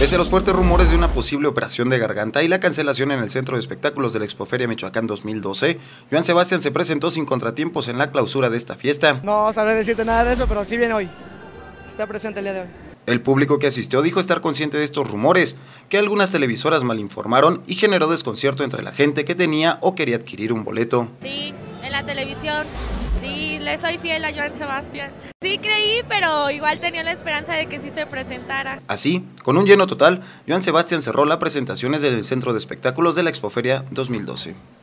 Pese a los fuertes rumores de una posible operación de garganta y la cancelación en el Centro de Espectáculos de la Expoferia Michoacán 2012, Joan Sebastián se presentó sin contratiempos en la clausura de esta fiesta. No sabré decirte nada de eso, pero sí viene hoy. Está presente el día de hoy. El público que asistió dijo estar consciente de estos rumores, que algunas televisoras malinformaron y generó desconcierto entre la gente que tenía o quería adquirir un boleto. Sí, en la televisión Sí, le soy fiel a Joan Sebastián. Sí creí, pero igual tenía la esperanza de que sí se presentara. Así, con un lleno total, Joan Sebastián cerró las presentaciones del Centro de Espectáculos de la Expoferia 2012.